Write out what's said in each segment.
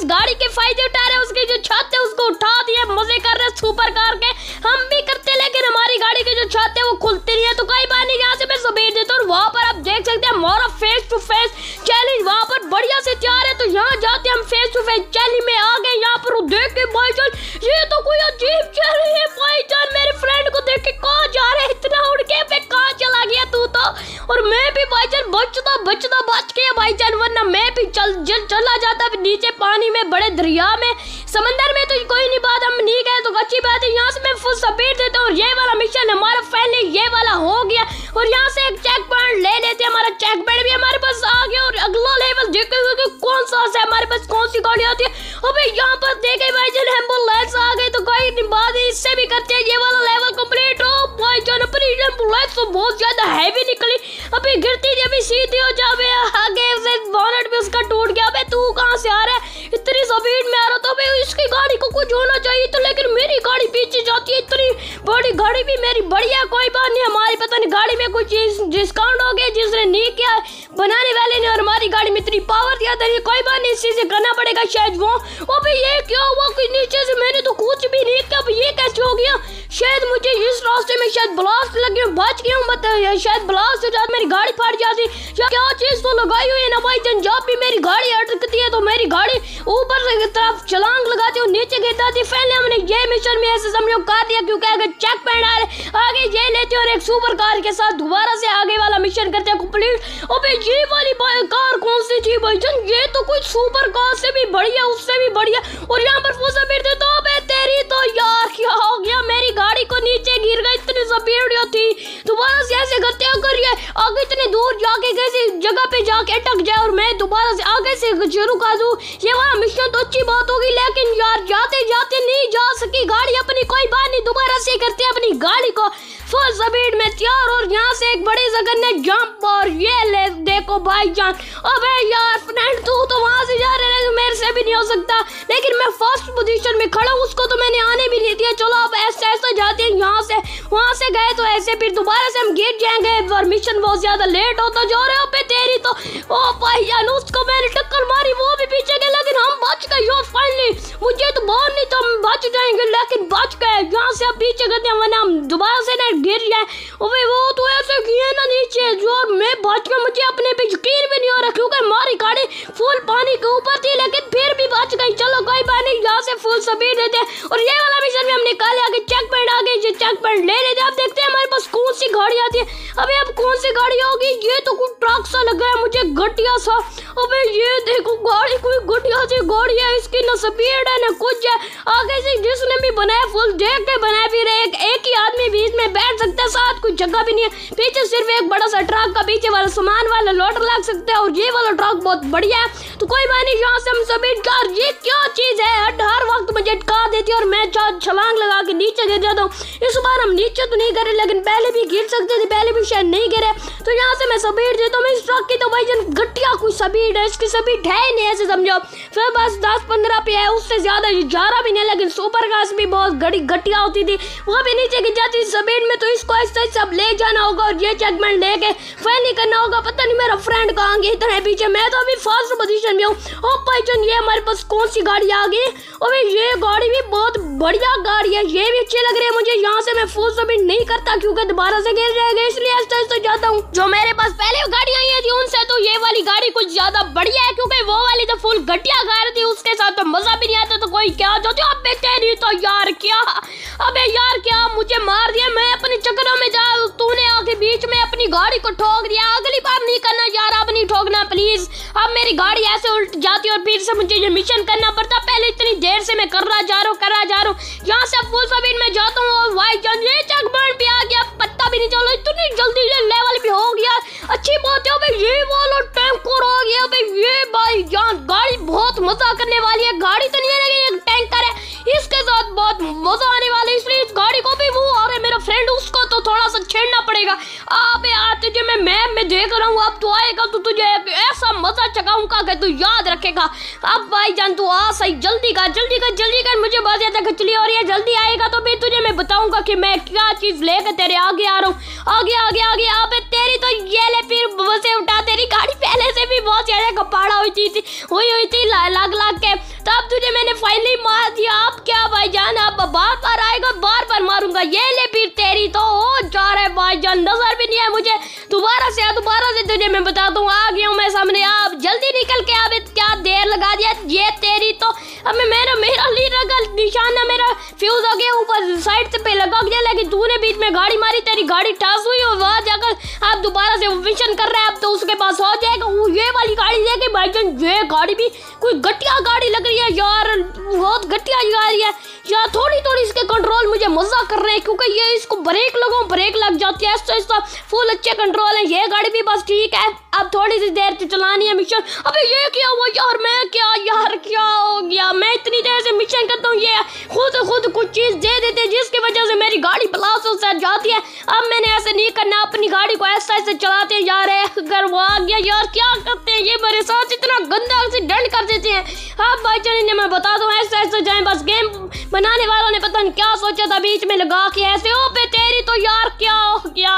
उस गाड़ी के फायदे उठा रहे उसकी जो छत है उसको उठा दिए मजे कर रहे सुपर कार के हम भी करते लेकिन हमारी गाड़ी की जो छत है वो खुलती नहीं है तो कई बार नहीं यहाँ से मैं समेट देता हूँ वहाँ पर आप देख सकते हैं हमारा फेस टू फेस चैलेंज वहाँ पर बढ़िया से तैयार है तो यहाँ जाते हम फेस टू फेस चैलेंज में आ गए यहाँ पर देख के भाई चल ये तो कोई अजीब चैलेंज है भाई जान मेरे फ्रेंड को देख के कहा जा रहे इतना उड़ के आ गया तू तो और मैं भी भाईजान बचता बचता बच गया भाईजान वरना मैं भी चल जल चला जाता नीचे पानी में बड़े दरिया में समंदर में तो कोई नहीं बात हम नहीं गए तो अच्छी बात है यहाँ से को सपेट देते हैं तो और ये वाला मिशन हमारा फाइनली ये वाला हो गया और यहाँ से एक चेक पॉइंट ले लेते हैं हमारा चेक पॉइंट भी हमारे पास आ गया और अगला लेवल देखेंगे कि कौन सा है हमारे पास कौन सी गाड़ी आती है अबे यहाँ पर देखे भाई जन हम एम्बुलेंस आ गए तो गाड़ी बात इससे भी करते हैं ये वाला लेवल कम्प्लीट हो भाई जन अपनी एम्बुलेंस तो बहुत ज्यादा हैवी निकली अभी गिरती थी अभी सीधी हो जाए आगे से बॉनेट भी उसका टूट गया अबे तू कहाँ से आ रहा है इतनी जमीन में आ रहा था भाई इसकी गाड़ी को कुछ होना चाहिए तो लेकिन मेरी गाड़ी पीछे जाती है इतनी बड़ी गाड़ी भी मेरी बढ़िया कोई बात नहीं हमारी पता नहीं गाड़ी में कुछ डिस्काउंट हो गया जिसने नहीं किया बनाने वाले ने और हमारी गाड़ी में इतनी पावर दिया था तो कोई बात नहीं इसी से करना पड़ेगा शायद वो अभी ये क्या हुआ कि नीचे से मैंने तो कुछ भी नहीं किया ये कैसे हो गया शायद मुझे इस रास्ते में शायद ब्लास्ट लगे बच गए हूँ शायद ब्लास्ट हो जाता मेरी गाड़ी फट जाती क्या चीज़ तो लगाई हुई है ना भाई जब भी मेरी गाड़ी अटकती है तो मेरी गाड़ी ऊपर तरफ छलांग लगाती हूँ नीचे गिर जाती फैलने हमने ये मिशन में ऐसे समझो कर दिया क्योंकि अगर चेक पैंट आ आगे ये लेते और एक सुपर कार के साथ दोबारा से आगे वाला मिशन करते हैं कंप्लीट और ये वाली कार कौन सी थी भाई जन ये तो कोई सुपर कार से भी बढ़िया उससे भी बढ़िया और यहाँ पर फूसा फिरते तो तेरी तो यार क्या हो गया मेरी गाड़ी को नीचे गिर गई इतनी सब जबीड़ियों थी दोबारा से ऐसे कर रही है आगे इतने दूर जाके किसी जगह पे जाके अटक जाए और मैं दोबारा से आगे से शुरू कर दूँ ये वाला मिशन तो अच्छी बात होगी लेकिन यार जाते जाते नहीं जा सकी गाड़ी अपनी कोई बात नहीं दोबारा से करते अपनी गाड़ी को फुल स्पीड में तैयार और यहाँ से एक बड़े जगह ने जंप और ये ले देखो भाई जान अबे यार फ्रेंड तू तो वहाँ से जा रहे मेरे से भी नहीं हो सकता लेकिन मैं फर्स्ट पोजीशन में खड़ा हूँ उसको तो मैंने आने भी नहीं दिया चलो आप ऐसे ऐसे जाते हैं यहाँ से वहाँ से गए तो ऐसे फिर दोबारा से हम गेट जाएंगे और मिशन बहुत ज़्यादा लेट होता जो रहे हो पे तेरी तो ओ भाई उसको मैंने टक्कर मारी वो भी पीछे गए लेकिन हम बच गए फाइनली मुझे तो बहुत नहीं था तो हम बच जाएंगे लेकिन बच यहाँ से आप पीछे करते हैं वरना हम दोबारा से ना गिर जाए और वो तो ऐसे किए ना नीचे जो मैं बच गया मुझे अपने पे यकीन भी नहीं हो रहा क्योंकि मारी गाड़ी फुल पानी के ऊपर थी लेकिन फिर भी बच गई चलो कोई बात नहीं यहाँ से फुल सबीर देते हैं और ये वाला मिशन भी हमने कल आगे चेक ठीक चेक पर ले लेते हैं आप देखते हैं हमारे पास कौन सी गाड़ी आती है अबे अब कौन सी गाड़ी होगी ये तो कुछ ट्रक सा लग रहा है मुझे घटिया सा अबे ये देखो गाड़ी कोई घटिया सी गाड़ी है इसकी ना स्पीड है ना कुछ है आगे से जिसने भी बनाया फुल देख के बनाया भी रहे एक, एक ही आदमी बीच में बैठ सकता है साथ कोई जगह भी नहीं है पीछे सिर्फ एक बड़ा सा ट्रक का पीछे वाला सामान वाला लोटर लग सकता है और ये वाला ट्रक बहुत बढ़िया है तो कोई बात नहीं यहाँ से हम सभी कार ये क्या चीज़ है हर वक्त मुझे अटका देती है और मैं छलांग लगा के नीचे गिर जाता हूँ इस बार हम नीचे तो नहीं गिरे लेकिन पहले भी गिर सकते थे पहले भी शायद नहीं गिरे तो यहाँ से मैं सबीट देता हूँ इस ट्रक की तो भाई जन घटिया कोई सबीट है इसकी सबीट है नहीं ऐसे समझो फिर बस दस पंद्रह पे है उससे ज़्यादा ग्यारह भी नहीं लेकिन सुपर घास भी बहुत घड़ी घटिया होती थी वहाँ भी नीचे गिर जाती सबीट में तो इसको ऐसे सब ले जाना होगा और ये चेकमेंट लेके फिर नहीं करना होगा पता नहीं मेरा फ्रेंड कहाँ गया इतना है पीछे मैं तो अभी फर्स्ट पोजिशन में हूँ ओ भाई जन ये हमारे पास कौन सी गाड़ी आ गई और ये गाड़ी भी बहुत बढ़िया गाड़ी है ये भी अच्छी लग रही है मुझे यहाँ से मैं फुल सबमिट नहीं करता क्योंकि दोबारा से गिर जाएगा इसलिए आस्ते जाता हूँ जो मेरे पास पहले गाड़ियाँ आई थी उनसे तो ये वाली गाड़ी कुछ ज्यादा बढ़िया है क्योंकि वो वाली तो फुल घटिया गाड़ी थी उसके साथ तो मजा भी नहीं आता तो कोई क्या जो थी अब तेरी तो यार क्या अब यार क्या मुझे मार दिया मैं अपने चक्करों में जा तूने आके बीच में अपनी गाड़ी को ठोक दिया अगली बार नहीं करना यार अब नहीं ठोकना प्लीज अब मेरी गाड़ी ऐसे उल्ट जाती और फिर से मुझे ये मिशन करना पड़ता पहले इतनी देर से मैं कर रहा जा रहा हूँ कर रहा जा रहा हूँ यहाँ से फुल स्पीड में जाता हूँ और वाइट जान ये चक बर्न भी आ गया पत्ता भी नहीं चला इतनी जल्दी ये लेवल भी हो गया अच्छी बात है भाई ये वाला टैंक और आ गया भाई ये भाई जान गाड़ी बहुत मजा करने वाली है गाड़ी तो नहीं है लेकिन इसके साथ बहुत मजा आने वाला है इसलिए इस गाड़ी को भी वो और मेरा फ्रेंड उसको तो थोड़ा सा छेड़ना पड़ेगा आप यार तुझे मैं मैम में देख रहा हूँ अब तो आएगा तो तुझे ऐसा मजा चकाऊंगा कि तू याद रखेगा अब भाई जान तू आ सही जल्दी कर जल्दी कर जल्दी कर मुझे बहुत ज्यादा खिचड़ी और ये जल्दी आएगा तो भी तुझे मैं बताऊंगा कि मैं क्या चीज लेकर तेरे आगे आ रहा हूँ आगे आगे आगे आप तेरी तो ये ले फिर बसे उठा तेरी गाड़ी पहले से भी बहुत ज्यादा कपाड़ा हुई थी हुई हुई थी लाग लाग के तब तुझे मैंने फाइनली मार दिया आप क्या भाई जान अब बार बार आएगा बार बार मारूंगा ये ले फिर तेरी तो हो जा रहा है भाई जान नजर भी नहीं है मुझे दोबारा से दोबारा से तुझे मैं बता दू आ गया मैं सामने आप जल्दी निकल के अब क्या देर लगा दिया ये तेरी तो अब मेरा मेरा लीडर का निशान है मेरा फ्यूज आ गया ऊपर साइड से पे लगा गया लेकिन तूने बीच में गाड़ी मारी तेरी गाड़ी टास हुई और वहां जाकर साहब दोबारा से मिशन कर रहा है अब तो उसके पास हो जाएगा वो ये वाली गाड़ी लेके भाईजान ये गाड़ी भी कोई घटिया गाड़ी लग रही है यार बहुत घटिया जा रही है यार थोड़ी थोड़ी इसके कंट्रोल मुझे मजा कर रहे हैं क्योंकि ये इसको ब्रेक लगो ब्रेक लग जाती है ऐसा ऐसा फुल अच्छे कंट्रोल है ये गाड़ी भी बस ठीक है अब थोड़ी सी देर से तो चलानी है मिशन अभी ये क्या हुआ यार मैं क्या यार क्या हो गया मैं इतनी देर से निरीक्षण करता हूँ ये खुद खुद कुछ चीज़ दे देते हैं जिसकी वजह से मेरी गाड़ी ब्लास्ट से जाती है अब मैंने ऐसे नहीं करना अपनी गाड़ी को ऐसा ऐसे चलाते जा रहे अगर वो आ गया यार क्या करते हैं ये मेरे साथ इतना गंदा डंड कर देते हैं अब भाई चल ने मैं बता दूँ ऐसे ऐसे जाए बस गेम बनाने वालों ने पता नहीं क्या सोचा था बीच में लगा के ऐसे ओ पे तेरी तो यार क्या हो गया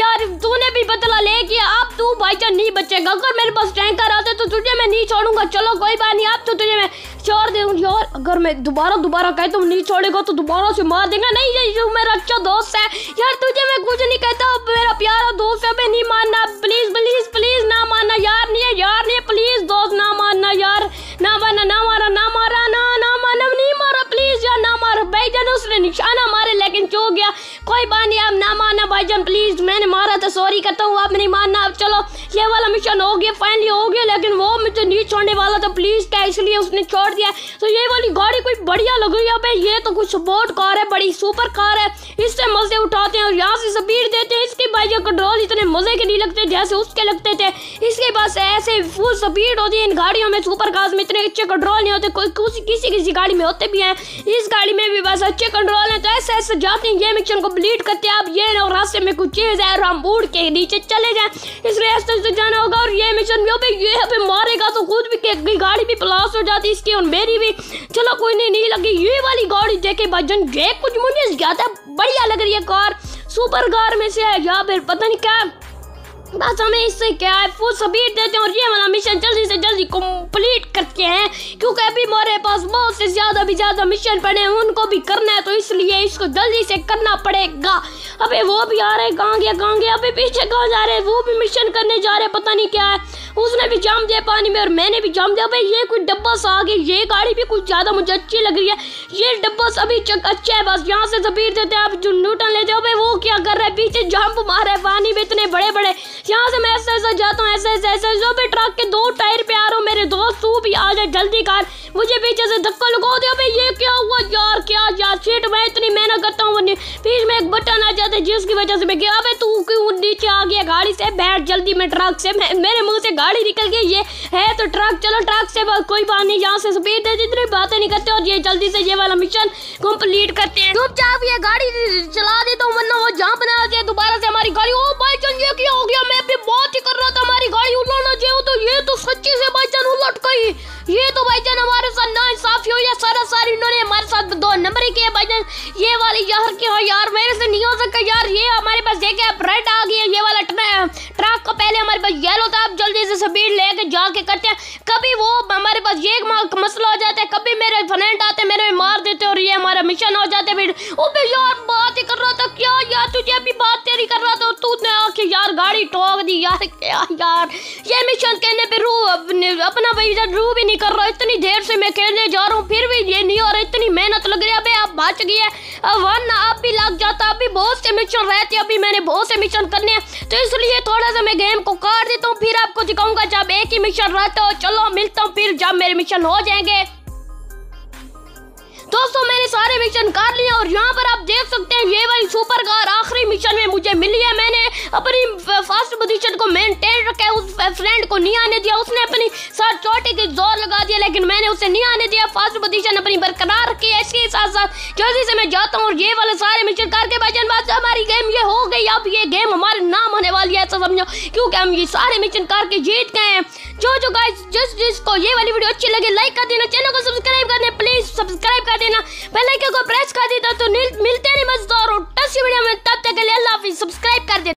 यार तूने भी बदला ले किया अब तू भाईचान नहीं बचेगा अगर मेरे पास टैंकर आते तो तुझे मैं नहीं छोड़ूंगा चलो कोई बात नहीं अब तो तुझे मैं चार दे यार अगर मैं दोबारा दोबारा कहे तुम तो नहीं छोड़ेगा तो दोबारा से मार देगा नहीं ये मेरा अच्छा दोस्त है यार तुझे मैं कुछ नहीं कहता अब मेरा प्यारा दोस्त है मैं नहीं मानना प्लीज प्लीज प्लीज ना मानना यार नहीं है यार नहीं प्लीज दोस्त ना मानना यार ना मानना ना मारा ना मारा ना ना माना नहीं मारा प्लीज यार ना मारा भाईजान उसने निशाना मारे लेकिन चो गया कोई बात नहीं अब ना मारना भाईजान प्लीज मैंने मारा सॉरी करता हूँ आप नहीं मानना अब चलो ये वाला मिशन हो गया फाइनली हो गया लेकिन वो मुझे नहीं छोड़ने वाला था प्लीज़ क्या इसलिए उसने छोड़ दिया तो ये वाली गाड़ी कोई बढ़िया लग रही है भाई ये तो कुछ बोर्ड कार है बड़ी सुपर कार है इससे मज़े उठाते हैं और यहाँ से स्पीड देते हैं इसके भाई कंट्रोल इतने मज़े के नहीं लगते जैसे उसके लगते थे इसके पास ऐसे फुल स्पीड होती है इन गाड़ियों में सुपर कार में इतने अच्छे कंट्रोल नहीं होते किसी किसी गाड़ी में होते भी हैं इस गाड़ी में भी बस अच्छे कंट्रोल है तो ऐसे ऐसे जाते हैं ये मिशन को कंप्लीट करते हैं आप ये रास्ते में कुछ चीज़ है और हम उड़ के नीचे चले जाए इस रास्ते से जाना होगा और ये मिशन भी अभी ये अभी मारेगा तो खुद भी की गाड़ी भी ब्लास्ट हो जाती है इसकी और मेरी भी चलो कोई नहीं नहीं लगी ये वाली गाड़ी देखे भाईजन जे कुछ मुझे ज़्यादा बढ़िया लग रही है कार सुपर कार में से है या फिर पता नहीं क्या बस हमें इससे क्या है वो सभी देते हैं और ये हमारा मिशन जल्दी से जल्दी कंप्लीट करते हैं क्योंकि अभी हमारे पास बहुत से ज़्यादा भी ज़्यादा मिशन पड़े हैं उनको भी करना है तो इसलिए इसको जल्दी से करना पड़ेगा अबे वो भी आ रहे कहाँ गया कहाँ गया अबे पीछे कहाँ जा रहे हैं वो भी मिशन करने जा रहे पता नहीं क्या है उसने भी जाम दिया पानी में और मैंने भी जाम दिया भाई ये कोई डब्बा सा आ गया ये गाड़ी भी कुछ ज़्यादा मुझे अच्छी लग रही है ये डब्बा सभी अच्छा है बस यहाँ से जबीर देते हैं आप जो न्यूटन लेते हो भाई वो क्या कर रहा है पीछे जाम मार रहा है पानी में इतने बड़े बड़े यहाँ से मैं ऐसे ऐसे जाता हूँ ऐसे ऐसे ऐसे जो भी ट्रक के दो टायर पे आ रहा हूँ मेरे दोस्त तू भी आ जाए जल्दी कार मुझे पीछे से धक्का लगा दे भाई ये क्या हुआ यार क्या यार सीट मैं इतनी मेहनत करता हूँ फिर मैं एक बटन आ जाता है जिसकी वजह से मैं गया अबे तू क्यों नीचे आ गया गाड़ी से बैठ जल्दी मैं ट्रक से मेरे मुँह से गाड़ी निकल गई ये है तो ट्रक चलो ट्रक से कोई बात नहीं यहाँ से स्पीड दे जितनी बातें नहीं करते और ये जल्दी से ये वाला मिशन कम्प्लीट करते हैं चुपचाप ये गाड़ी चला दे तो वरना वो जहाँ बना दोबारा से हमारी गाड़ी ओ भाई बात ही कर रहा था हमारी गाड़ी उलटना चाहिए तो ये तो सच्ची से भाई जान उलट गई ये तो भाई जान हमारे साथ ना इंसाफी हो या सारा सारी इन्होंने हमारे साथ दो नंबर ही भाई जान ये वाले यार के हो हाँ यार मेरे से नहीं हो सकता यार ये हमारे पास देखे रेड आ गई है ये वाला ट्रक का पहले हमारे पास येलो था अब जल्दी से स्पीड लेके जाके करते हैं कभी वो हमारे पास ये मसला हो जाता है कभी मेरे फ्रेंड आते हैं मेरे मार देते और ये हमारा मिशन हो जाता है फिर ओ यार बात ही कर रहा था क्या यार तुझे अभी बात तेरी कर रहा था दी यार गाड़ी टोक दी यार क्या यार ये मिशन कहने पे रू अपने अपना भाई जान रू भी नहीं कर रहा इतनी देर से मैं खेलने जा रहा हूँ फिर भी ये नहीं हो रहा इतनी मेहनत लग रही है अभी आप बच गई है वन आप भी लग जाता अभी बहुत से मिशन रहते अभी मैंने बहुत से मिशन करने हैं तो इसलिए थोड़ा सा मैं गेम को काट देता हूँ फिर आपको दिखाऊंगा जब एक ही मिशन रहता हो चलो मिलता हूँ फिर जब मेरे मिशन हो जाएंगे दोस्तों मैंने सारे मिशन कर लिए और यहाँ पर आप देख सकते हैं ये वाली सुपर कार आखिरी मिशन में मुझे मिली है मैंने अपनी फर्स्ट पोजीशन को मेंटेन रखा है उस फ्रेंड को नहीं आने दिया उसने अपनी साथ चोटी की जोर लगा दिया लेकिन मैंने उसे नहीं आने दिया फर्स्ट पोजीशन अपनी बरकरार रखी है इसके साथ साथ जल्दी से मैं जाता हूँ और ये वाले सारे मिशन करके भाईजान बाद हमारी गेम ये हो गई अब ये गेम हमारे नाम होने वाली है ऐसा समझो क्योंकि हम ये सारे मिशन करके जीत गए हैं जो जो गाइस जिस जिसको ये वाली वीडियो अच्छी लगे लाइक कर देना चैनल को सब्सक्राइब कर देना प्लीज सब्सक्राइब कर देना बेल आइकन को प्रेस कर देना तो मिलते नहीं मजेदार और टच वीडियो में तब तक के लिए अल्लाह हाफिज सब्सक्राइब कर देना